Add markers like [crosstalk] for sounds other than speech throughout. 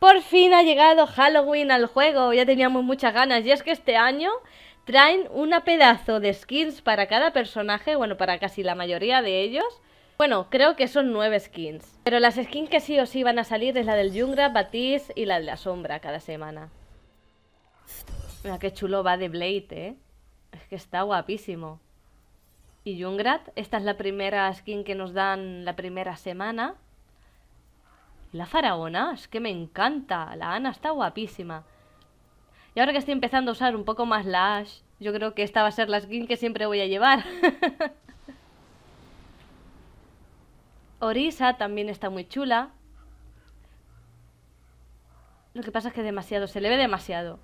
Por fin ha llegado Halloween al juego, ya teníamos muchas ganas. Y es que este año traen una pedazo de skins para cada personaje, bueno, para casi la mayoría de ellos. Bueno, creo que son nueve skins. Pero las skins que sí o sí van a salir es la del Jungra, Batiz y la de la Sombra cada semana. Mira qué chulo va de Blade, ¿eh? Es que está guapísimo. Y Jungrat, esta es la primera skin que nos dan la primera semana. La faraona, es que me encanta. La Ana está guapísima. Y ahora que estoy empezando a usar un poco más la yo creo que esta va a ser la skin que siempre voy a llevar. [laughs] Orisa también está muy chula. Lo que pasa es que demasiado, se le ve demasiado.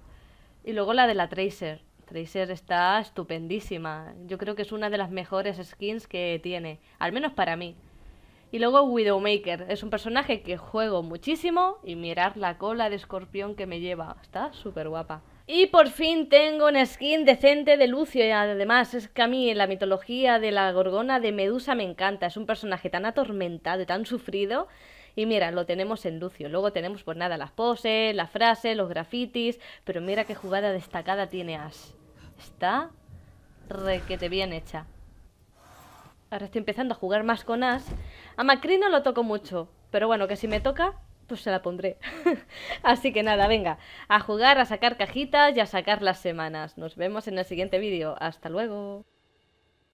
Y luego la de la Tracer. Tracer está estupendísima. Yo creo que es una de las mejores skins que tiene, al menos para mí. Y luego Widowmaker, es un personaje que juego muchísimo y mirar la cola de escorpión que me lleva, está súper guapa. Y por fin tengo una skin decente de Lucio y además es que a mí la mitología de la gorgona de Medusa me encanta, es un personaje tan atormentado y tan sufrido y mira, lo tenemos en Lucio. Luego tenemos pues nada, las poses, las frases, los grafitis, pero mira qué jugada destacada tiene Ash. Está requete bien hecha. Ahora estoy empezando a jugar más con Ash a Macri no lo toco mucho, pero bueno, que si me toca, pues se la pondré. [laughs] Así que nada, venga, a jugar, a sacar cajitas y a sacar las semanas. Nos vemos en el siguiente vídeo. Hasta luego.